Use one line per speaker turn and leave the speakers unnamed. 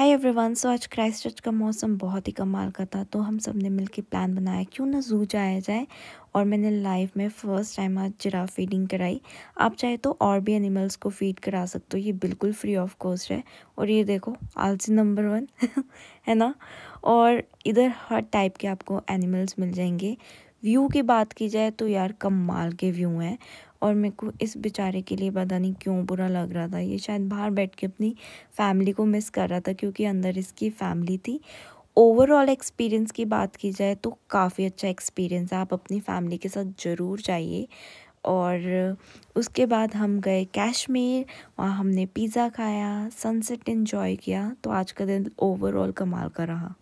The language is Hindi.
हाय एवरीवन सो आज क्राइस्ट चर्च का मौसम बहुत ही कमाल का था तो हम सब ने मिल के प्लान बनाया क्यों ना जू जाया जाए और मैंने लाइफ में फ़र्स्ट टाइम आज जिरा फीडिंग कराई आप चाहे तो और भी एनिमल्स को फीड करा सकते हो ये बिल्कुल फ्री ऑफ कॉस्ट है और ये देखो आलसी नंबर वन है ना और इधर हर टाइप के आपको एनिमल्स मिल जाएंगे व्यू की बात की जाए तो यार कमाल के व्यू हैं और मेरे को इस बेचारे के लिए पता नहीं क्यों बुरा लग रहा था ये शायद बाहर बैठ के अपनी फैमिली को मिस कर रहा था क्योंकि अंदर इसकी फैमिली थी ओवरऑल एक्सपीरियंस की बात की जाए तो काफ़ी अच्छा एक्सपीरियंस है आप अपनी फैमिली के साथ ज़रूर जाइए और उसके बाद हम गए कश्मीर वहाँ हमने पिज़्ज़ा खाया सनसेट इन्जॉय किया तो आज का दिन ओवरऑल कमाल का रहा